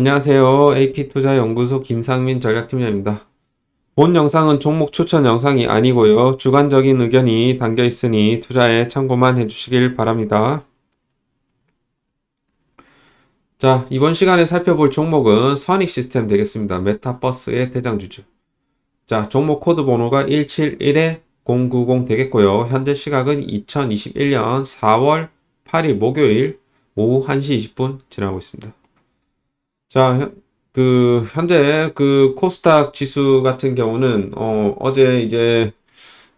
안녕하세요. AP투자연구소 김상민 전략팀장입니다. 본 영상은 종목 추천 영상이 아니고요. 주관적인 의견이 담겨 있으니 투자에 참고만 해주시길 바랍니다. 자, 이번 시간에 살펴볼 종목은 선익 시스템 되겠습니다. 메타버스의 대장주죠. 자, 종목 코드 번호가 1 7 1 090 되겠고요. 현재 시각은 2021년 4월 8일 목요일 오후 1시 20분 지나고 있습니다. 자, 그 현재 그 코스닥 지수 같은 경우는 어 어제 이제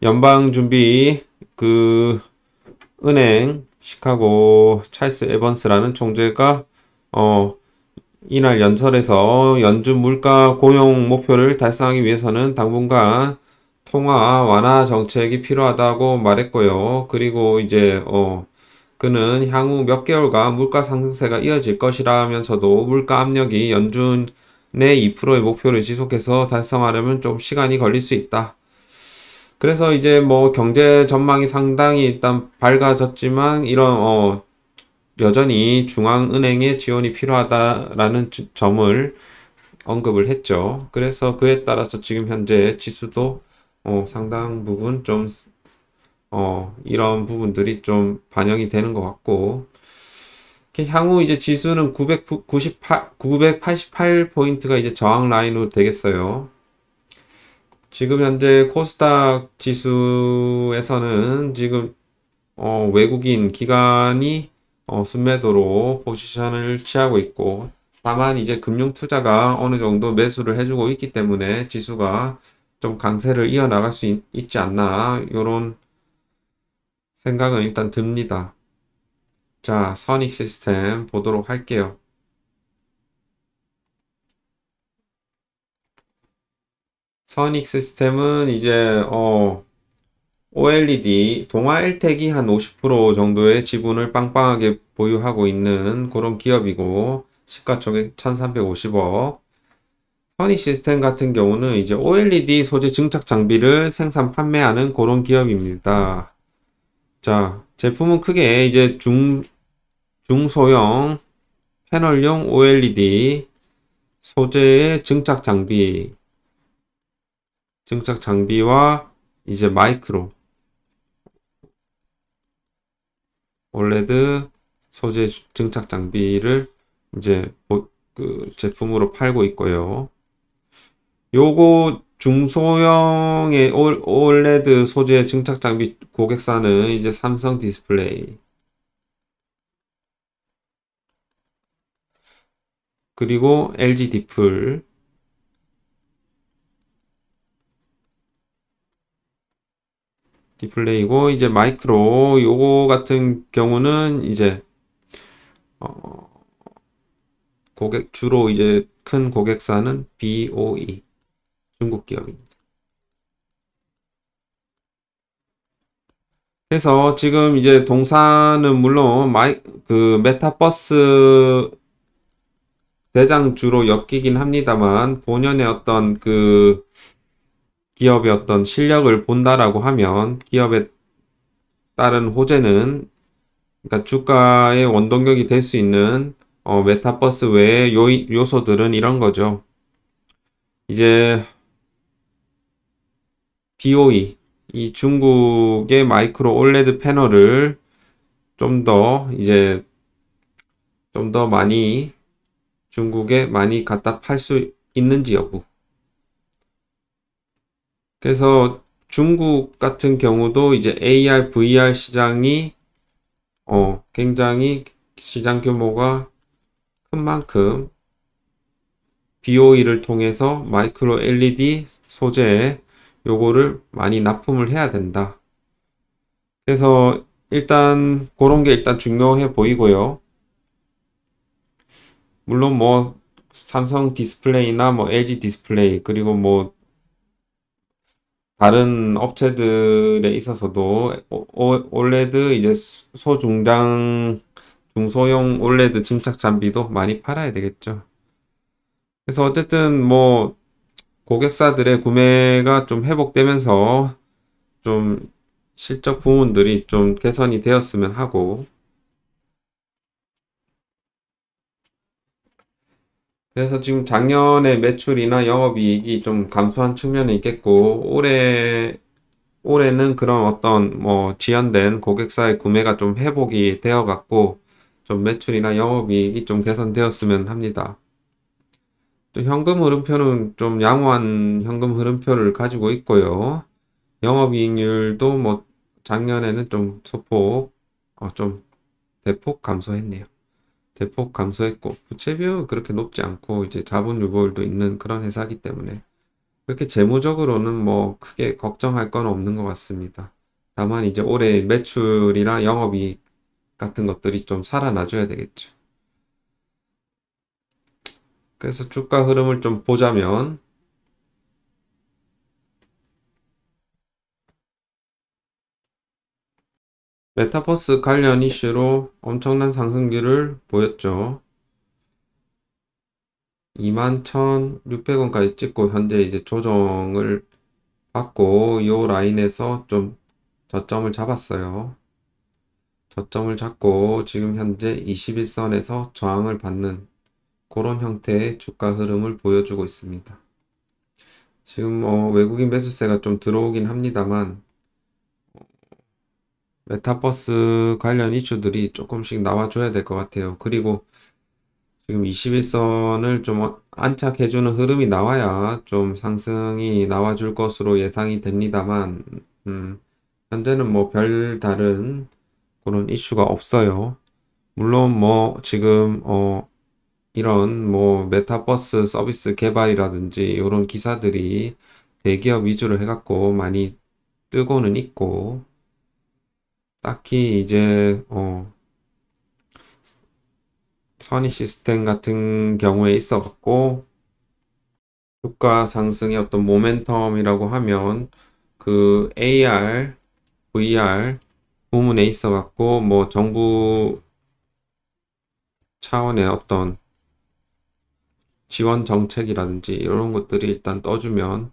연방 준비 그 은행 시카고 찰스 에번스라는 총재가 어 이날 연설에서 연준 물가 고용 목표를 달성하기 위해서는 당분간 통화 완화 정책이 필요하다고 말했고요. 그리고 이제 어 그는 향후 몇 개월간 물가 상승세가 이어질 것이라면서도 물가 압력이 연준의 2%의 목표를 지속해서 달성하려면 좀 시간이 걸릴 수 있다. 그래서 이제 뭐 경제 전망이 상당히 일단 밝아졌지만 이런 어 여전히 중앙은행의 지원이 필요하다라는 점을 언급을 했죠. 그래서 그에 따라서 지금 현재 지수도 어 상당 부분 좀 어, 이런 부분들이 좀 반영이 되는 것 같고, 향후 이제 지수는 998, 988포인트가 이제 저항 라인으로 되겠어요. 지금 현재 코스닥 지수에서는 지금, 어, 외국인 기관이 어, 순매도로 포지션을 취하고 있고, 다만 이제 금융 투자가 어느 정도 매수를 해주고 있기 때문에 지수가 좀 강세를 이어나갈 수 있, 지 않나, 요런 생각은 일단 듭니다. 자, 선익 시스템 보도록 할게요. 선익 시스템은 이제 어 OLED 동화1택이한 50% 정도의 지분을 빵빵하게 보유하고 있는 그런 기업이고 시가총액 1350억 선익 시스템 같은 경우는 이제 OLED 소재 증착 장비를 생산 판매하는 그런 기업입니다. 자, 제품은 크게 이제 중, 중소형 패널용 OLED 소재의 증착 장비, 증착 장비와 이제 마이크로 올레드 e 소재 증착 장비를 이제 그 제품으로 팔고 있고요. 요거 중소형의 OLED 소재 증착 장비 고객사는 이제 삼성 디스플레이 그리고 LG 디플 디플레이고 이제 마이크로 요거 같은 경우는 이제 어 고객 주로 이제 큰 고객사는 BOE 중국 기업입니다. 그래서 지금 이제 동사는 물론 마이, 그 메타버스 대장주로 엮이긴 합니다만 본연의 어떤 그 기업의 어떤 실력을 본다라고 하면 기업에 따른 호재는 그러니까 주가의 원동력이 될 수 있는 어 메타버스 외의 요, 요소들은 이런 거죠. 이제 BOE 이 중국의 마이크로 올레드 패널을 좀 더 이제 좀 더 많이 중국에 많이 갖다 팔 수 있는지 여부. 그래서 중국 같은 경우도 이제 AR, VR 시장이 어, 굉장히 시장 규모가 큰 만큼 BOE를 통해서 마이크로 LED 소재의 요거를 많이 납품을 해야 된다. 그래서 일단 그런 게 일단 중요해 보이고요. 물론 뭐 삼성 디스플레이나 뭐 LG 디스플레이 그리고 뭐 다른 업체들에 있어서도 어, 어, 올레드 이제 소중장 중소형 올레드 침착 장비도 많이 팔아야 되겠죠. 그래서 어쨌든 뭐 고객사들의 구매가 좀 회복되면서 좀 실적 부분들이 좀 개선이 되었으면 하고 그래서 지금 작년에 매출이나 영업이익이 좀 감소한 측면이 있겠고 올해 올해는 그런 어떤 뭐 지연된 고객사의 구매가 좀 회복이 되어 갖고 좀 매출이나 영업이익이 좀 개선되었으면 합니다. 또 현금 흐름표는 좀 양호한 현금 흐름표를 가지고 있고요. 영업이익률도 뭐 작년에는 좀 소폭 어, 좀 대폭 감소했네요. 대폭 감소했고 부채 비율은 그렇게 높지 않고 이제 자본 유보율도 있는 그런 회사이기 때문에 그렇게 재무적으로는 뭐 크게 걱정할 건 없는 것 같습니다. 다만 이제 올해 매출이나 영업이익 같은 것들이 좀 살아나줘야 되겠죠. 그래서 주가 흐름을 좀 보자면 메타버스 관련 이슈로 엄청난 상승률을 보였죠. 21,600원까지 찍고 현재 이제 조정을 받고 이 라인에서 좀 저점을 잡았어요. 저점을 잡고 지금 현재 21선에서 저항을 받는 그런 형태의 주가 흐름을 보여주고 있습니다. 지금 어, 외국인 매수세가 좀 들어오긴 합니다만 메타버스 관련 이슈들이 조금씩 나와줘야 될 것 같아요. 그리고 지금 21선을 좀 안착해주는 흐름이 나와야 좀 상승이 나와줄 것으로 예상이 됩니다만 음, 현재는 뭐 별다른 그런 이슈가 없어요. 물론 뭐 지금 어, 이런 뭐 메타버스 서비스 개발이라든지 이런 기사들이 대기업 위주로 해갖고 많이 뜨고는 있고 딱히 이제 어 선의 시스템 같은 경우에 있어 갖고 주가 상승의 어떤 모멘텀이라고 하면 그 AR, VR 부문에 있어 갖고 뭐 정부 차원의 어떤 지원 정책이라든지 이런 것들이 일단 떠주면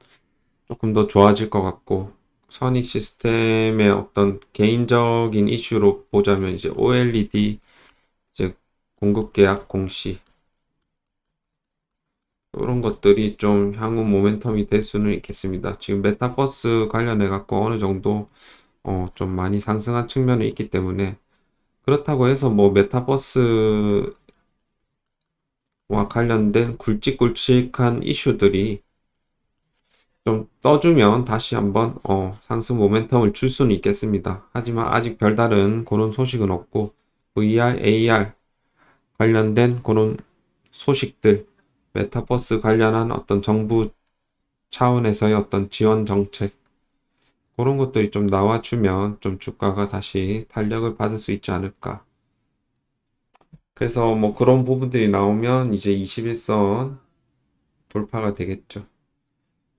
조금 더 좋아질 것 같고 선익 시스템의 어떤 개인적인 이슈로 보자면 이제 OLED 즉 공급 계약 공시 이런 것들이 좀 향후 모멘텀이 될 수는 있겠습니다. 지금 메타버스 관련해 갖고 어느 정도 어, 좀 많이 상승한 측면이 있기 때문에 그렇다고 해서 뭐 메타버스 와 관련된 굵직굵직한 이슈들이 좀 떠주면 다시 한번 어, 상승 모멘텀을 줄 수는 있겠습니다. 하지만 아직 별다른 그런 소식은 없고 VR, 그 AR 관련된 그런 소식들 메타버스 관련한 어떤 정부 차원에서의 어떤 지원 정책 그런 것들이 좀 나와주면 좀 주가가 다시 탄력을 받을 수 있지 않을까 그래서 뭐 그런 부분들이 나오면 이제 21선 돌파가 되겠죠.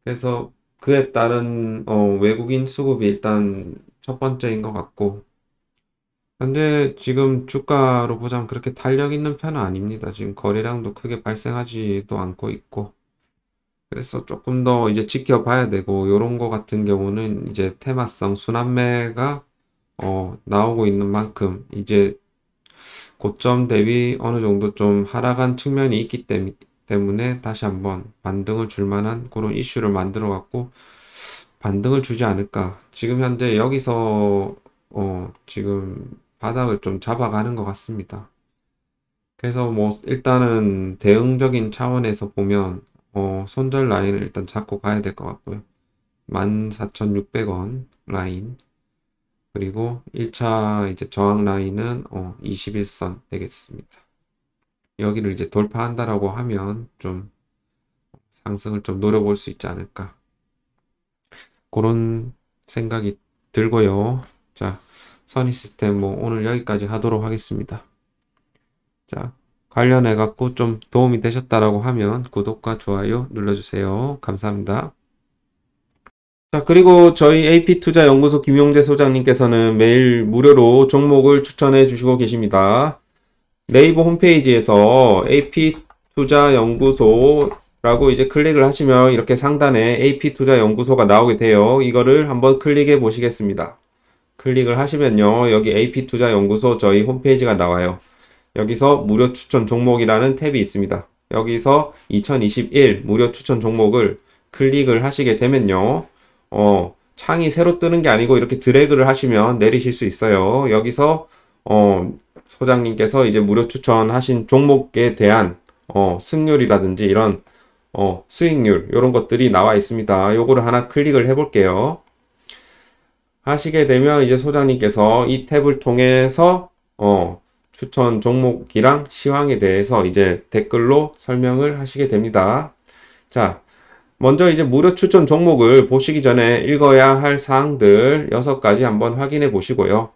그래서 그에 따른 어, 외국인 수급이 일단 첫 번째인 것 같고 근데 지금 주가로 보자면 그렇게 탄력 있는 편은 아닙니다. 지금 거래량도 크게 발생하지도 않고 있고 그래서 조금 더 이제 지켜봐야 되고 이런거 같은 경우는 이제 테마성 순환매가 어, 나오고 있는 만큼 이제 고점 대비 어느 정도 좀 하락한 측면이 있기 때문에 다시 한번 반등을 줄 만한 그런 이슈를 만들어 갖고 반등을 주지 않을까. 지금 현재 여기서 어 지금 바닥을 좀 잡아가는 것 같습니다. 그래서 뭐 일단은 대응적인 차원에서 보면 어 손절 라인을 일단 잡고 가야 될 것 같고요. 14,600원 라인 그리고 1차 이제 저항 라인은 어, 21선 되겠습니다. 여기를 이제 돌파한다라고 하면 좀 상승을 좀 노려볼 수 있지 않을까. 그런 생각이 들고요. 자, 선이 시스템 뭐 오늘 여기까지 하도록 하겠습니다. 자, 관련해 갖고 좀 도움이 되셨다라고 하면 구독과 좋아요 눌러주세요. 감사합니다. 자, 그리고 저희 AP투자연구소 김용재 소장님께서는 매일 무료로 종목을 추천해 주시고 계십니다. 네이버 홈페이지에서 AP투자연구소라고 이제 클릭을 하시면 이렇게 상단에 AP투자연구소가 나오게 돼요. 이거를 한번 클릭해 보시겠습니다. 클릭을 하시면요. 여기 AP투자연구소 저희 홈페이지가 나와요. 여기서 무료 추천 종목이라는 탭이 있습니다. 여기서 2021 무료 추천 종목을 클릭을 하시게 되면요. 어, 창이 새로 뜨는 게 아니고 이렇게 드래그를 하시면 내리실 수 있어요. 여기서 어, 소장님께서 이제 무료 추천하신 종목에 대한 어, 승률이라든지 이런 어, 수익률 이런 것들이 나와 있습니다. 요거를 하나 클릭을 해볼게요. 하시게 되면 이제 소장님께서 이 탭을 통해서 어, 추천 종목이랑 시황에 대해서 이제 댓글로 설명을 하시게 됩니다. 자, 먼저 이제 무료 추천 종목을 보시기 전에 읽어야 할 사항들 6가지 한번 확인해 보시고요.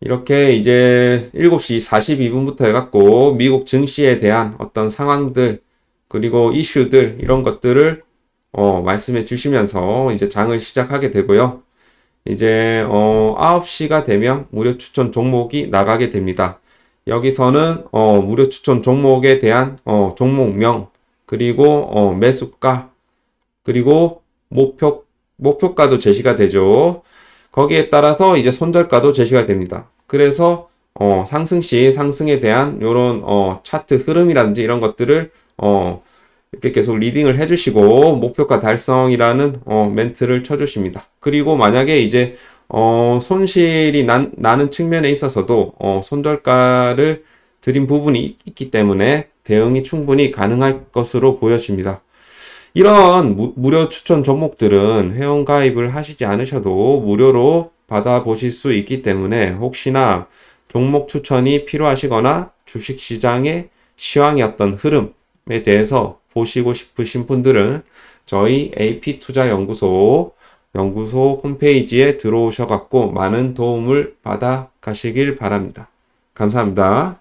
이렇게 이제 7시 42분부터 해갖고 미국 증시에 대한 어떤 상황들 그리고 이슈들 이런 것들을 어, 말씀해 주시면서 이제 장을 시작하게 되고요. 이제 어, 9시가 되면 무료 추천 종목이 나가게 됩니다. 여기서는 어, 무료 추천 종목에 대한 어, 종목명 그리고 어, 매수가 그리고 목표 목표가도 제시가 되죠. 거기에 따라서 이제 손절가도 제시가 됩니다. 그래서 어, 상승 시 상승에 대한 이런 어, 차트 흐름이라든지 이런 것들을 어, 이렇게 계속 리딩을 해주시고 목표가 달성이라는 어, 멘트를 쳐주십니다. 그리고 만약에 이제 어, 손실이 난, 나는 측면에 있어서도 어, 손절가를 드린 부분이 있기 때문에 대응이 충분히 가능할 것으로 보여집니다. 이런 무, 료 추천 종목들은 회원 가입을 하시지 않으셔도 무료로 받아보실 수 있기 때문에 혹시나 종목 추천이 필요하시거나 주식시장의 시황이었던 흐름에 대해서 보시고 싶으신 분들은 저희 AP투자연구소 연구소 홈페이지에 들어오셔갖고 많은 도움을 받아 가시길 바랍니다. 감사합니다.